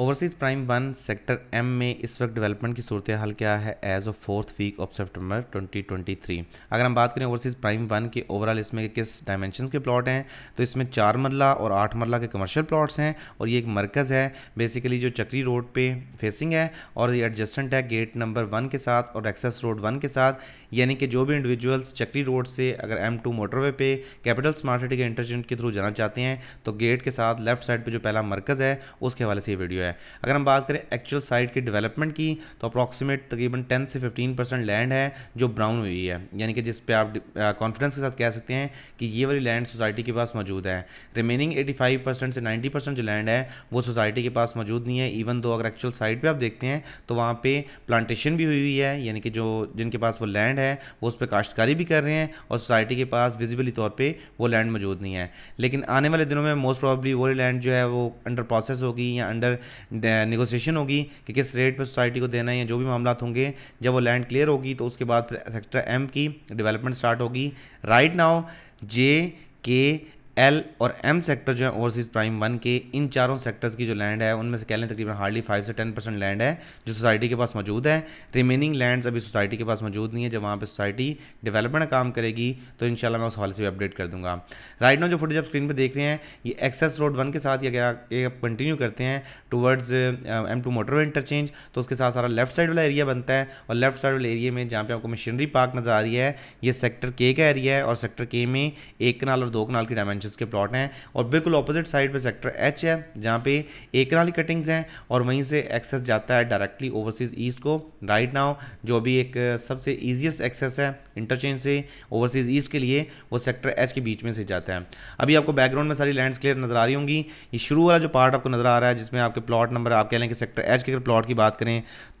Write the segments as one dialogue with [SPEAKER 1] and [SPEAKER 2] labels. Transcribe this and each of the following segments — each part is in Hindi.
[SPEAKER 1] overseas prime one sector M में इस वक्त डेवलपमेंट की सूरत हाल क्या है as of fourth week of September 2023 अगर हम बात करें ओवरसीज प्राइम वन के ओवरऑल इसमें किस डायमेंशन के प्लॉट हैं तो इसमें चार मरला और आठ मरला के कमर्शियल प्लॉट्स हैं और ये एक मरकज़ है बेसिकली जो चक्री रोड पे फेसिंग है और ये एडजस्टेंट है गेट नंबर वन के साथ और एक्सेस रोड वन के साथ यानी कि जो भी इंडिविजुअल्स चक्री रोड से अगर एम टू मोटरवे पे कैपिटल स्मार्ट सिटी के इंटरचेंट के थ्रू जाना चाहते हैं तो गेट के साथ लेफ्ट साइड पर जो पहला मरकज़ है उसके हवाले से ये वीडियो है है अगर हम बात करें एक्चुअल साइट की डेवलपमेंट की तो अप्रॉक्सीमेट तकरीबन टेन से फिफ्टीन परसेंट लैंड है जो ब्राउन हुई है यानी कि जिस पे आप कॉन्फिडेंस के साथ कह सकते हैं कि ये वाली लैंड सोसाइटी के पास मौजूद है रिमेनिंग एटी फाइव परसेंट से नाइन्टी परसेंट जो लैंड है वो सोसाइटी के पास मौजूद नहीं है इवन दो अगर एक्चुअल साइट पर आप देखते हैं तो वहाँ पर प्लांटेशन भी हुई हुई है यानी कि जो जिनके पास वो लैंड है वो उस पर काश्तकारी भी कर रहे हैं और सोसाइटी के पास विजिबली तौर पर वो लैंड मौजूद नहीं है लेकिन आने वाले दिनों में मोस्ट प्रॉब्ली वो लैंड जो है वो अंडर प्रोसेस होगी या अंडर निगोसिएशन होगी कि किस रेट पर सोसाइटी को देना है या जो भी मामला होंगे जब वो लैंड क्लियर होगी तो उसके बाद फिर सेक्टर एम की डेवलपमेंट स्टार्ट होगी right now J K L और एम सेक्टर जो है ओवरसीज प्राइम वन के इन चारों सेक्टर्स की जो लैंड है उनमें से कह लें तकरीबन हार्डली फाइव से टेन परसेंट लैंड है जो सोसाइटी के पास मौजूद है रिमेनिंग लैंड्स अभी सोसाइटी के पास मौजूद नहीं है जब वहाँ पर सोसाइटी डेवलपमेंट काम करेगी तो इन मैं उस हवाले से भी अपडेट कर दूंगा राइट नाउ जो फुटेज आप स्क्रीन पर देख रहे हैं ये एक्सेस रोड वन के साथ ये ये कंटिन्यू करते हैं towards M two motor interchange तो उसके साथ सारा लेफ्ट साइड वाला एरिया बनता है और लेफ्ट साइड वाले एरिया में जहाँ पर आपको मशीनरी पार्क नज़र आ रही है ये सेक्टर के का एरिया है और सेक्टर के में एक कनाल और दो कनाल की डायमेंशन जिसके के प्लॉट हैं और बिल्कुल अपोजिट साइड पर सेक्टर एच है जहाँ पे एकराली कटिंग्स हैं और वहीं से एक्सेस जाता है डायरेक्टली ओवरसीज ईस्ट को राइट नाउ जो अभी एक सबसे ईजिएस्ट एक्सेस है इंटरचेंज से ओवरसीज ईस्ट के लिए वो सेक्टर एच के बीच में से जाता है अभी आपको बैकग्राउंड में सारी लैंड्स क्लियर नजर आ रही होंगी ये शुरू वाला जो पार्ट आपको नजर आ रहा है जिसमें आपके प्लॉट नंबर आप कह लें कि सेक्टर एच के अगर प्लॉट की बात करें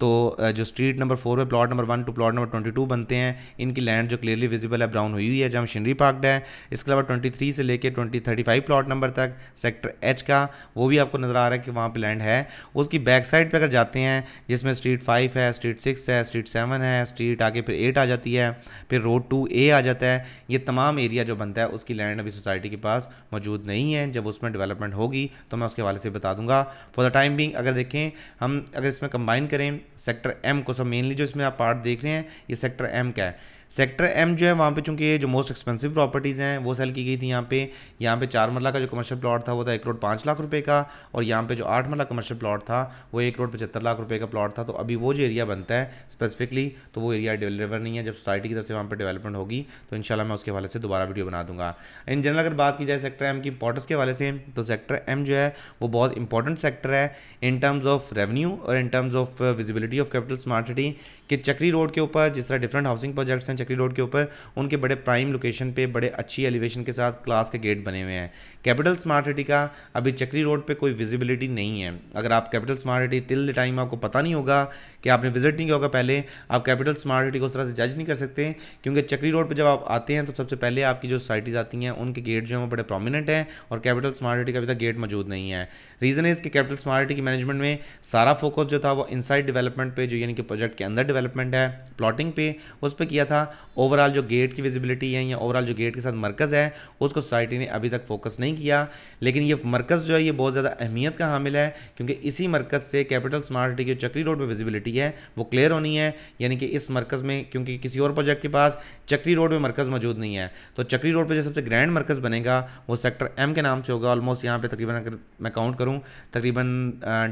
[SPEAKER 1] तो जो स्ट्रीट नंबर फोर में plot number one two plot number twenty two बनते हैं इनकी लैंड जो क्लियरली विजिबल है ब्राउन हुई है जहाँ मशीनरी पार्कड है इसके अलावा ट्वेंटी थ्री से लेकर twenty thirty five plot number तक सेक्टर एच का वो भी आपको नज़र आ रहा है कि वहाँ पर लैंड है उसकी बैक साइड पर अगर जाते हैं जिसमें स्ट्रीट फाइव है स्ट्रीट सिक्स है स्ट्रीट सेवन है स्ट्रीट आगे फिर एट आ जाती है फिर रोड टू ए आ जाता है ये तमाम एरिया जो बनता है उसकी लैंड अभी सोसाइटी के पास मौजूद नहीं है जब उसमें डेवलपमेंट होगी तो मैं उसके हवाले से बता दूंगा फॉर द टाइम बिंग अगर देखें हम अगर इसमें कंबाइन करें सेक्टर एम को सो मेनली जो इसमें आप पार्ट देख रहे हैं ये सेक्टर एम का है सेक्टर एम जो है वहाँ पे चूंकि जो मोस्ट एक्सपेंसिव प्रॉपर्टीज़ हैं वो सेल की गई थी यहाँ पे यहाँ पे चार मरला का जो कमर्शियल प्लॉट था वो था एक करोड़ पाँच लाख रुपए का और यहाँ पे जो आठ मरला कमर्शियल प्लॉट था वो एक करोड़ पचहत्तर लाख रुपये का प्लॉट था तो अभी वो जो एरिया बनता है स्पेसिफिकली तो वो एरिया डिलीवर नहीं है जब सोसाइटी की तरफ से वहाँ पर डेवलपमेंट होगी तो इन मैं उसके हवाले से दोबारा वीडियो बना दूंगा इन जनरल अगर बात की जाए सेक्टर एम की इंपॉर्टेंस के हवाले से तो सेक्टर एम जो है वो बहुत इंपॉर्टेंट सेक्टर है इन टर्म्स ऑफ रेवन्यू और in terms of visibility of capital smart city के चक्री रोड के ऊपर जिस तरह डिफरेंट हाउसिंग प्रोजेक्ट्स हैं चक्री रोड के ऊपर उनके बड़े प्राइम लोकेशन पे बड़े अच्छी एलिवेशन के साथ क्लास के गेट बने हुए हैं कैपिटल स्मार्ट सिटी का अभी चक्री रोड पे कोई विजिबिलिटी नहीं है अगर आप capital smart city till the time आपको पता नहीं होगा कि आपने विजिट नहीं किया होगा पहले आप कैपिटल स्मार्ट सिटी को उस तरह से जज नहीं कर सकते क्योंकि चक्री रोड पर जब आप आते हैं तो सबसे पहले आपकी जो सोसाइटीज़ आती हैं उनके गेट जो हैं वो बड़े प्रोमिनेंट हैं और कैपिटल स्मार्ट सिटी का अभी तक गेट मौजूद नहीं है रीज़न है इसके कैपिटल स्मार्ट सिटी की मैनेजमेंट में सारा फोकस जो था वो इनसाइड डेवलपमेंट पे जो यानी कि प्रोजेक्ट के अंदर डेवलपमेंट है प्लॉटिंग पे उस पर किया था ओवरऑल जो गेट की विजिबिलिटी है या ओवरऑल जो गेट के साथ मरकज़ है उसको सोसाइटी ने अभी तक फोकस नहीं किया लेकिन ये मरकज़ जो है ये बहुत ज़्यादा अहमियत का हामिल है क्योंकि इसी मरकज़ से कैपिटल स्मार्ट सिटी की चक्री रोड पर विजिबिलिटी है वो क्लियर होनी है यानी कि इस मरकज़ में क्योंकि किसी और प्रोजेक्ट के पास चक्री रोड में मरकज़ मौजूद नहीं है तो चक्री रोड पर जो सबसे ग्रैंड मरकज़ बनेगा वो सेक्टर एम के नाम से होगा ऑलमोस्ट यहाँ पर तकरीबन अगर मैं काउंट करूँ तकरीबन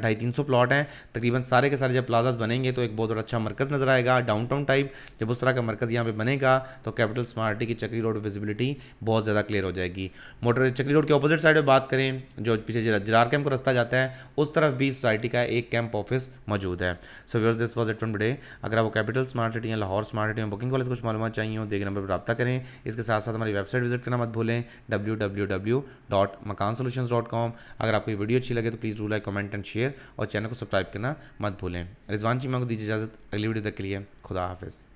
[SPEAKER 1] ढाई तीन सौ प्लाट हैं तकरीबन सारे के सारे जब प्लाजाज बनेंगे तो एक बहुत बड़ा अच्छा मरकज़ नज़र आएगा डाउन टाउन टाइप जब उस तरह का मरकज़ यहाँ पे बनेगा तो कैपिटल स्मार्टी की चक्री रोड विजिबिलिटी बहुत ज़्यादा क्लियर हो जाएगी मोटर चक्री रोड के ऑपोजिट साइड पर बात करें जो पीछे जरार कैंप को रास्ता जाता है उस तरफ भी सोसाइटी का एक कैंप ऑफिस मौजूद है so whereas this was at one day अगर आपको कैपिटल स्मार्ट सिटी या लाहौर स्मार्ट सिटी में बुकिंग कॉलेज कुछ मालूम चाहिए हो देख नंबर पर रब्ता करें इसके साथ साथ हमारी वेबसाइट विजिट करना मत भूलें W W W dot Makaan solution dot com अगर आपको वीडियो अच्छी लगे तो please do like comment and share और चैनल को सब्सक्राइब करना मत भूलें रिजवान जी मैं को दीजिए इजाज़त अगली वीडियो तक के लिए खुदा हाफिज़